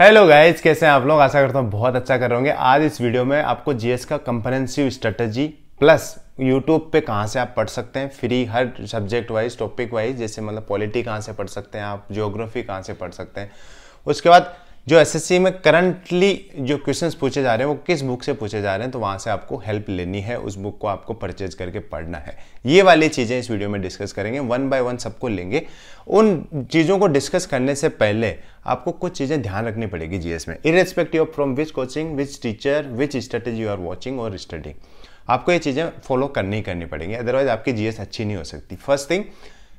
hello guys कैसे हैं आप लोग आशा करता हूँ बहुत अच्छा कर रहे होंगे आज इस वीडियो में आपको जीएस का कंपनेंसिव स्ट्रेटजी प्लस यूट्यूब पे कहाँ से आप पढ़ सकते हैं फ्री हर सब्जेक्ट वाइज टॉपिक वाइज जैसे मतलब पॉलिटी कहाँ से पढ़ सकते हैं आप जियोग्राफी कहाँ से पढ़ सकते हैं उसके बाद जो एसएससी में करंटली जो क्वेश्चंस पूछे जा रहे हैं वो किस बुक से पूछे जा रहे हैं तो वहां से आपको हेल्प लेनी है उस बुक को आपको परचेज करके पढ़ना है ये वाली चीज़ें इस वीडियो में डिस्कस करेंगे वन बाय वन सबको लेंगे उन चीज़ों को डिस्कस करने से पहले आपको कुछ चीज़ें ध्यान रखनी पड़ेगी जीएस में irrespective of from which coaching which teacher which strategy you are watching और स्टडिंग आपको ये चीज़ें फॉलो करनी ही करनी पड़ेंगी अदरवाइज आपकी जीएस अच्छी नहीं हो सकती फर्स्ट थिंग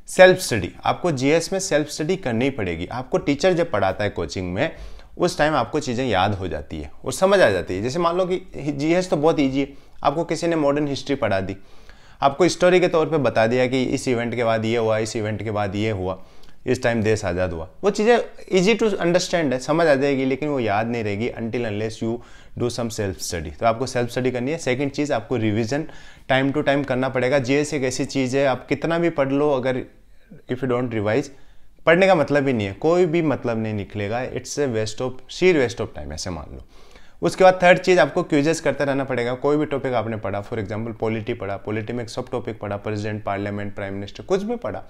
सेल्फ स्टडी आपको जीएस में सेल्फ स्टडी करनी पड़ेगी आपको टीचर जब पढ़ाता है कोचिंग में उस टाइम आपको चीज़ें याद हो जाती है और समझ आ जाती है जैसे मान लो कि जीएस तो बहुत ईजी है आपको किसी ने मॉडर्न हिस्ट्री पढ़ा दी आपको स्टोरी के तौर पर बता दिया कि इस इवेंट के बाद ये हुआ इस इवेंट के बाद ये हुआ इस टाइम देश आज़ाद हुआ वो चीज़ें ईजी टू अंडरस्टैंड है समझ आ जाएगी लेकिन वो याद नहीं रहेगी until unless you do some self study तो आपको सेल्फ स्टडी करनी है सेकंड चीज़ आपको रिवीजन टाइम टू टाइम करना पड़ेगा जी एक ऐसी चीज़ है आप कितना भी पढ़ लो अगर इफ़ यू डोंट रिवाइज पढ़ने का मतलब ही नहीं है कोई भी मतलब नहीं निकलेगा it's a waste of sheer waste of time ऐसे मान लो उसके बाद थर्ड चीज़ आपको क्यूजेस करते रहना पड़ेगा कोई भी टॉपिक आपने पढ़ा फॉर एग्जाम्पल पॉलिटी पढ़ा पॉलिटी में एक सब टॉपिक पढ़ा प्रेजिडेंट पार्लियामेंट प्राइम मिनिस्टर कुछ भी पढ़ा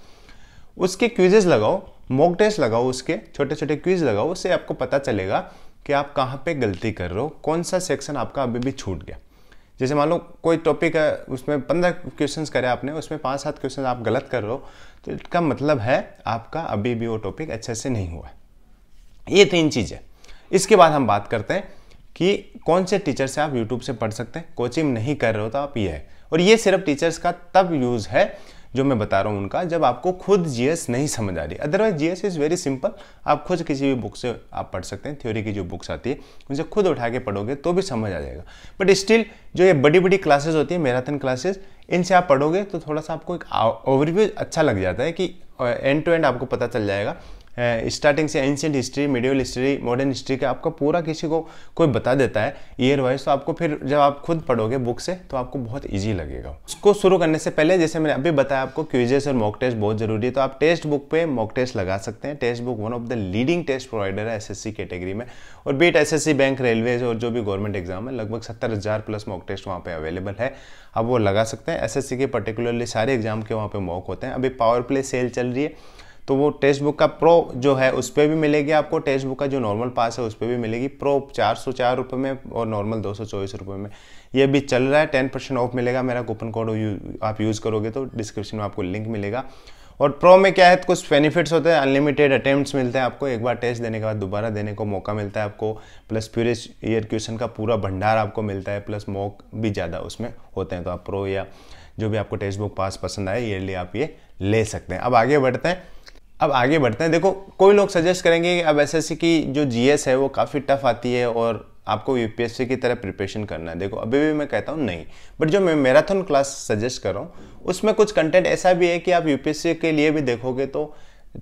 उसके क्यूजेस लगाओ मॉक टेस्ट लगाओ उसके छोटे छोटे क्यूज लगाओ उससे आपको पता चलेगा कि आप कहाँ पे गलती कर रहे हो कौन सा सेक्शन आपका अभी भी छूट गया जैसे मान लो कोई टॉपिक है उसमें पंद्रह क्वेश्चंस करे आपने उसमें पाँच सात क्वेश्चन आप गलत कर रहे हो तो इसका मतलब है आपका अभी भी वो टॉपिक अच्छे से नहीं हुआ ये तीन चीज़ें इसके बाद हम बात करते हैं कि कौन से टीचर से आप यूट्यूब से पढ़ सकते हैं कोचिंग नहीं कर रहे हो तो आप ये है और ये सिर्फ टीचर्स का तब यूज़ है जो मैं बता रहा हूँ उनका जब आपको खुद जीएस नहीं समझ आ रही otherwise GS is very simple आप खुद किसी भी बुक से आप पढ़ सकते हैं थ्योरी की जो बुक्स आती है उनसे खुद उठा के पढ़ोगे तो भी समझ आ जाएगा बट स्टिल जो ये बड़ी बड़ी क्लासेज होती है मैराथन क्लासेज इनसे आप पढ़ोगे तो थोड़ा सा आपको एक ओवरव्यू अच्छा लग जाता है कि एंड टू एंड आपको पता चल जाएगा स्टार्टिंग से ancient history medieval history modern history का आपका पूरा किसी को कोई बता देता है ईयर वाइज तो आपको फिर जब आप खुद पढ़ोगे बुक से तो आपको बहुत ईजी लगेगा उसको शुरू करने से पहले जैसे मैंने अभी बताया आपको क्यूजेस और मॉक टेस्ट बहुत जरूरी है तो आप टेस्ट बुक पे मॉक टेस्ट लगा सकते हैं Testbook one of the leading test provider है एस कैटेगरी में और बीट एस बैंक रेलवेज और जो भी गवर्नमेंट एग्जाम है लगभग सत्तर प्लस मॉक टेस्ट वहाँ पर अवेलेबल है आप वो लगा सकते हैं एस के पर्टिकुलरली सारे एग्जाम के वहाँ पर मॉक होते हैं अभी पावर प्ले सेल चल रही है तो वो टेक्स्ट बुक का प्रो जो है उस पर भी मिलेगी आपको टेक्स्ट बुक का जो नॉर्मल पास है उस पर भी मिलेगी प्रो चार सौ चार रुपये में और नॉर्मल दो सौ चौबीस रुपये में ये भी चल रहा है टेन परसेंट ऑफ मिलेगा मेरा कूपन कोड आप यूज़ करोगे तो डिस्क्रिप्शन में आपको लिंक मिलेगा और प्रो में क्या है तो कुछ बेनिफिट्स होते हैं अनलिमिटेड अटेम्प्ट्स मिलते हैं आपको एक बार टेस्ट देने के बाद दोबारा देने को मौका मिलता है आपको प्लस पूरे ईयर क्वेश्चन का पूरा भंडार आपको मिलता है प्लस मॉक भी ज़्यादा उसमें होते हैं तो आप प्रो या जो भी आपको टेक्स्ट बुक पास पसंद आए ईयरली आप ये ले सकते हैं अब आगे बढ़ते हैं अब आगे बढ़ते हैं देखो कोई लोग सजेस्ट करेंगे कि अब एसएससी की जो जीएस है वो काफ़ी टफ आती है और आपको यूपीएससी की तरह प्रिपरेशन करना है देखो अभी भी मैं कहता हूँ नहीं बट जो मैं मैराथन क्लास सजेस्ट कर रहा हूँ उसमें कुछ कंटेंट ऐसा भी है कि आप यूपीएससी के लिए भी देखोगे तो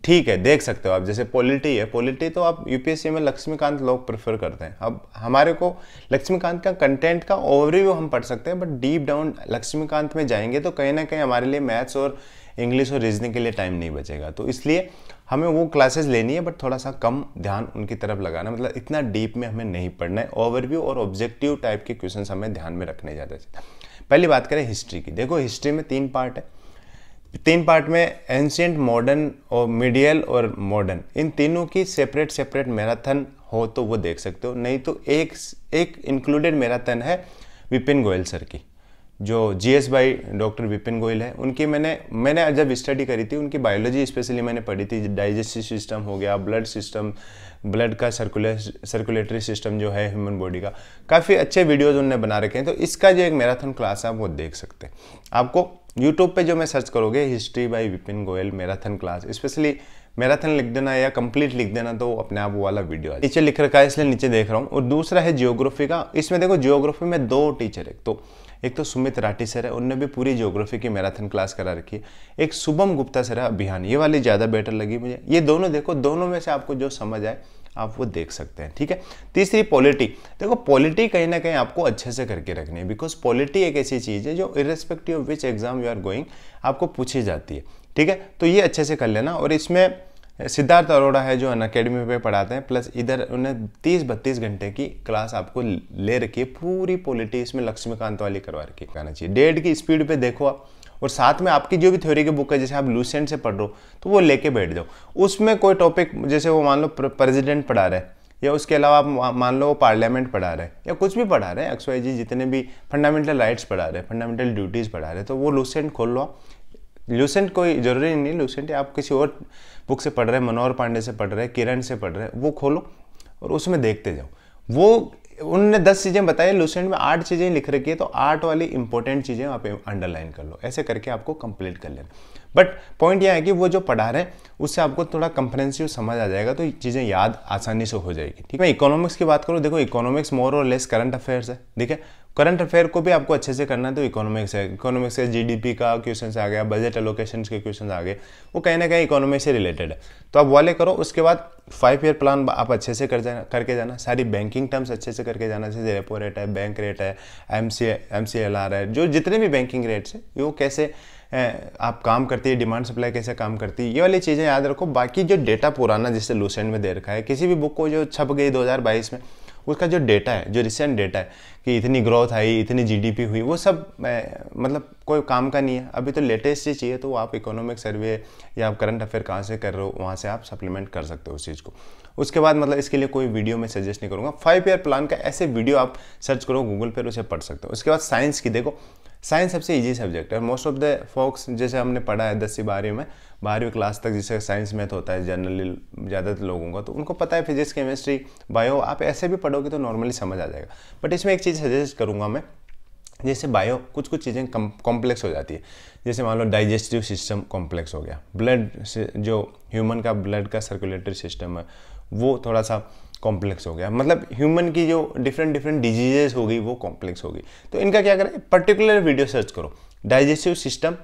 ठीक है देख सकते हो आप जैसे पॉलिटी है पॉलिटी तो आप यूपीएससी में लक्ष्मीकांत लोग प्रेफर करते हैं अब हमारे को लक्ष्मीकांत का कंटेंट का ओवरव्यू हम पढ़ सकते हैं बट डीप डाउन लक्ष्मीकांत में जाएंगे तो कहीं ना कहीं हमारे लिए मैथ्स और इंग्लिश और रीजनिंग के लिए टाइम नहीं बचेगा तो इसलिए हमें वो क्लासेस लेनी है बट थोड़ा सा कम ध्यान उनकी तरफ लगाना मतलब इतना डीप में हमें नहीं पढ़ना है ओवरव्यू और ऑब्जेक्टिव टाइप के क्वेश्चन हमें ध्यान में रखने जाते चाहिए पहली बात करें हिस्ट्री की देखो हिस्ट्री में तीन पार्ट है तीन पार्ट में एंशियंट मॉडर्न और मिडियल और मॉडर्न इन तीनों की सेपरेट सेपरेट मैराथन हो तो वो देख सकते हो नहीं तो एक एक इंक्लूडेड मैराथन है विपिन गोयल सर की जो G S by doctor Vipin Goyal है उनकी मैंने मैंने जब स्टडी करी थी उनकी बायोलॉजी स्पेशली मैंने पढ़ी थी डाइजेस्टिव सिस्टम हो गया ब्लड सिस्टम ब्लड का सर्कुलेट सर्कुलेटरी सिस्टम जो है ह्यूमन बॉडी का काफ़ी अच्छे वीडियोज़ उनने बना रखे हैं तो इसका जो एक मैराथन क्लास है आप वो देख सकते हैं आपको यूट्यूब पे जो मैं सर्च करोगे history by Vipin Goyal marathon class specially marathon लिख देना या कंप्लीट लिख देना तो अपने आप वाला वीडियो है नीचे लिख रखा है इसलिए नीचे देख रहा हूँ और दूसरा है जियोग्राफी का इसमें देखो जियोग्राफी में दो टीचर एक तो एक तो सुमित राठी सर है उनने भी पूरी जियोग्राफी की मैराथन क्लास करा रखी है एक शुभम गुप्ता सर है अभियान ये वाली ज़्यादा बेटर लगी मुझे ये दोनों देखो दोनों में से आपको जो समझ आए आप वो देख सकते हैं ठीक है तीसरी पॉलिटी देखो पॉलिटी कहीं ना कहीं आपको अच्छे से करके रखनी है बिकॉज पॉलिटी एक ऐसी चीज़ है जो irrespective of which exam you are going आपको पूछी जाती है ठीक है तो ये अच्छे से कर लेना और इसमें सिद्धार्थ अरोड़ा है जो अन अकेडमी पर पढ़ाते हैं प्लस इधर उन्हें तीस बत्तीस घंटे की क्लास आपको ले रखी है पूरी पॉलिटी इसमें लक्ष्मीकांत वाली करवा रखी कहना चाहिए डेढ़ की स्पीड पे देखो आप और साथ में आपकी जो भी थ्योरी की बुक है जैसे आप लूसेंट से पढ़ रहे हो तो वो लेके बैठ जाओ उसमें कोई टॉपिक जैसे वो मान लो प्रेजिडेंट पढ़ा रहे हैं या उसके अलावा आप मान लो वो पार्लियामेंट पढ़ा रहे हैं या कुछ भी पढ़ा रहे हैं एक्स वाई जी जितने भी फंडामेंटल राइट्स पढ़ा रहे हैं फंडामेंटल ड्यूटीज़ पढ़ा रहे हैं तो वो लूसेंट खोल लो लूसेंट कोई ज़रूरी नहीं लूसेंट आप किसी और बुक से पढ़ रहे हैं मनोहर पांडे से पढ़ रहे हैं किरण से पढ़ रहे हैं वो खोलो और उसमें देखते जाओ वो उनने दस चीज़ें बताई लूसेंट में आठ चीज़ें लिख रखी है तो आठ वाली इंपॉर्टेंट चीज़ें आप अंडरलाइन कर लो ऐसे करके आपको कंप्लीट कर लेना बट पॉइंट यह है कि वो जो पढ़ा रहे हैं उससे आपको थोड़ा कंफ्रेंसिव समझ आ जाएगा तो चीज़ें याद आसानी से हो जाएगी ठीक है इकोनॉमिक्स की बात करूँ देखो इकोनॉमिक्स मोर और लेस करंट अफेयर्स है ठीक है करंट अफेयर को भी आपको अच्छे से करना है तो इकोनॉमिक्स है इकोनॉमिक्स से जीडीपी का क्वेश्चन आ गया बजट एलोकेशन के क्वेश्चन आ गए वो कहीं ना कहीं इकोनॉमिक से रिलेटेड है तो आप वाले करो उसके बाद फाइव ईयर प्लान आप अच्छे से कर जाना करके जाना सारी बैंकिंग टर्म्स अच्छे से करके जाना जैसे रेपो रेट है बैंक रेट है M C M C L R है जो जितने भी बैंकिंग रेट्स है वो कैसे आप काम करती है डिमांड सप्लाई कैसे काम करती है ये वाली चीज़ें याद रखो बाकी जो डेटा पुराना जिससे लूसेंट में दे रखा है किसी भी बुक को जो छप गई 2022 में उसका जो डेटा है जो रिसेंट डेटा है कि इतनी ग्रोथ आई इतनी जीडीपी हुई वो सब मतलब कोई काम का नहीं है अभी तो लेटेस्ट चीज़ चाहिए तो आप इकोनॉमिक सर्वे या आप करंट अफेयर कहाँ से कर रहे हो वहाँ से आप सप्लीमेंट कर सकते हो उस चीज़ को उसके बाद मतलब इसके लिए कोई वीडियो मैं सजेस्ट नहीं करूँगा फाइव ईयर प्लान का ऐसे वीडियो आप सर्च करो गूगल पर उसे पढ़ सकते हो उसके बाद साइंस की देखो साइंस सबसे इजी सब्जेक्ट है मोस्ट ऑफ द फोक्स जैसे हमने पढ़ा है दसवीं बारहवीं में बारहवीं क्लास तक जैसे साइंस मैथ होता है जनरली ज़्यादातर लोगों का तो उनको पता है फिजिक्स केमिस्ट्री बायो आप ऐसे भी पढ़ोगे तो नॉर्मली समझ आ जाएगा बट इसमें एक चीज़ सजेस्ट करूँगा मैं जैसे बायो कुछ कुछ चीज़ें कॉम्प्लेक्स हो जाती है जैसे मान लो डाइजेस्टिव सिस्टम कॉम्प्लेक्स हो गया ब्लड जो ह्यूमन का ब्लड का सर्कुलेटरी सिस्टम है वो थोड़ा सा कॉम्प्लेक्स हो गया मतलब ह्यूमन की जो डिफरेंट डिफरेंट डिजीजेस हो गई वो कॉम्प्लेक्स हो गई तो इनका क्या करें पर्टिकुलर वीडियो सर्च करो डाइजेस्टिव सिस्टम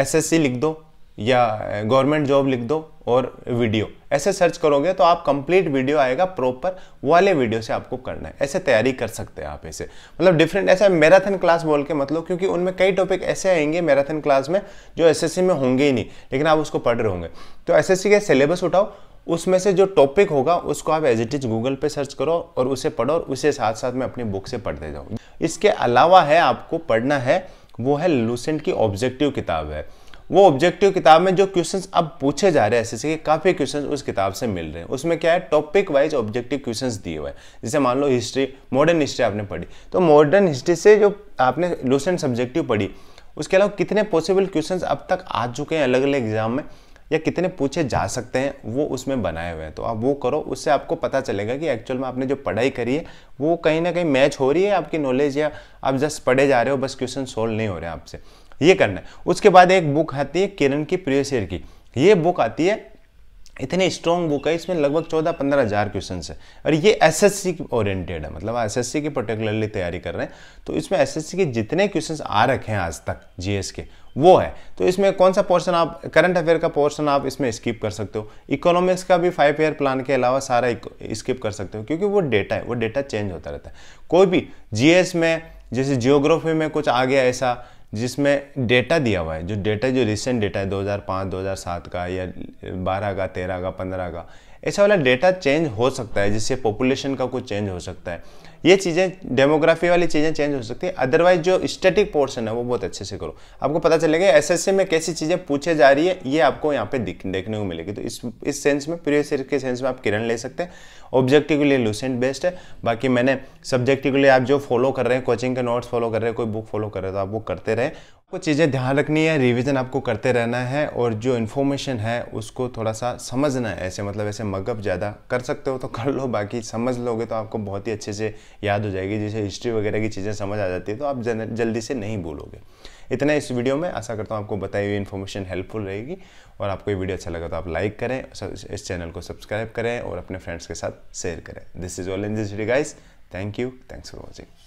एसएससी लिख दो या गवर्नमेंट जॉब लिख दो और वीडियो ऐसे सर्च करोगे तो आप कंप्लीट वीडियो आएगा प्रॉपर वाले वीडियो से आपको करना है ऐसे तैयारी कर सकते हैं आप ऐसे मतलब डिफरेंट ऐसा मैराथन क्लास बोल के मतलब क्योंकि उनमें कई टॉपिक ऐसे आएंगे मैराथन क्लास में जो एसएससी में होंगे ही नहीं लेकिन आप उसको पढ़ रहे होंगे तो एस का सिलेबस उठाओ उसमें से जो टॉपिक होगा उसको आप एज इट इज गूगल पे सर्च करो और उसे पढ़ो और उसे साथ साथ में अपनी बुक से पढ़ते जाओ इसके अलावा है आपको पढ़ना है वो है लूसेंट की ऑब्जेक्टिव किताब है वो ऑब्जेक्टिव किताब में जो क्वेश्चंस अब पूछे जा रहे हैं ऐसे के काफ़ी क्वेश्चंस उस किताब से मिल रहे हैं उसमें क्या है टॉपिक वाइज ऑब्जेक्टिव क्वेश्चंस दिए हुए हैं जैसे मान लो हिस्ट्री मॉडर्न हिस्ट्री आपने पढ़ी तो मॉडर्न हिस्ट्री से जो आपने लूसेंट सब्जेक्टिव पढ़ी उसके अलावा कितने पॉसिबल क्वेश्चन अब तक आ चुके हैं अलग अलग एग्जाम में या कितने पूछे जा सकते हैं वो उसमें बनाए हुए हैं तो आप वो करो उससे आपको पता चलेगा कि एक्चुअल में आपने जो पढ़ाई करी है वो कहीं ना कहीं मैच हो रही है आपकी नॉलेज या आप जस्ट पढ़े जा रहे हो बस क्वेश्चन सोल्व नहीं हो रहे आपसे ये करना है उसके बाद एक बुक आती है किरण की प्रियसेर की ये बुक आती है इतने स्ट्रॉन्ग बुक है इसमें लगभग चौदह पंद्रह हज़ार क्वेश्चन है और ये एस एस सी ओरिएंटेड है मतलब एस एस सी की पर्टिकुलरली तैयारी कर रहे हैं तो इसमें एस एस सी के जितने क्वेश्चन आ रखे हैं आज तक जी एस के वो है तो इसमें कौन सा पोर्शन आप करंट अफेयर का पोर्शन आप इसमें स्किप कर सकते हो इकोनॉमिक्स का भी फाइव ईयर प्लान के अलावा सारा स्किप कर सकते हो क्योंकि वो डेटा है वो डेटा चेंज होता रहता है कोई भी जीएस में जैसे जियोग्राफी में कुछ आ गया ऐसा जिसमें डेटा दिया हुआ है जो डेटा जो रिसेंट डेटा है 2005 2007 का या 12 का 13 का 15 का ऐसा वाला डेटा चेंज हो सकता है जिससे पॉपुलेशन का कुछ चेंज हो सकता है ये चीज़ें डेमोग्राफी वाली चीज़ें चेंज हो सकती है अदरवाइज जो स्टैटिक पोर्शन है वो बहुत अच्छे से करो आपको पता चलेगा एसएससी में कैसी चीज़ें पूछे जा रही है ये आपको यहाँ पे देखने को मिलेगी तो इस इस सेंस में प्रीवियस ईयर के सेंस में आप किरण ले सकते हैं ऑब्जेक्टिव के लिए लूसेंट बेस्ट है बाकी मैंने सब्जेक्टिवली आप जो फॉलो कर रहे हैं कोचिंग के नोट्स फॉलो कर रहे हैं कोई बुक फॉलो कर रहे हैं तो आप वो करते रहें कुछ चीज़ें ध्यान रखनी है रिवीजन आपको करते रहना है और जो इन्फॉर्मेशन है उसको थोड़ा सा समझना है ऐसे मतलब ऐसे मगअप ज़्यादा कर सकते हो तो कर लो बाकी समझ लोगे तो आपको बहुत ही अच्छे से याद हो जाएगी जैसे हिस्ट्री वगैरह की चीज़ें समझ आ जाती है तो आप जल्दी से नहीं भूलोगे इतना इस वीडियो में आशा करता हूँ आपको बताई हुई इन्फॉर्मेशन हेल्पफुल रहेगी और आपको ये वीडियो अच्छा लगा तो आप लाइक करें इस चैनल को सब्सक्राइब करें और अपने फ्रेंड्स के साथ शेयर करें this is all in this guys thank you thanks for watching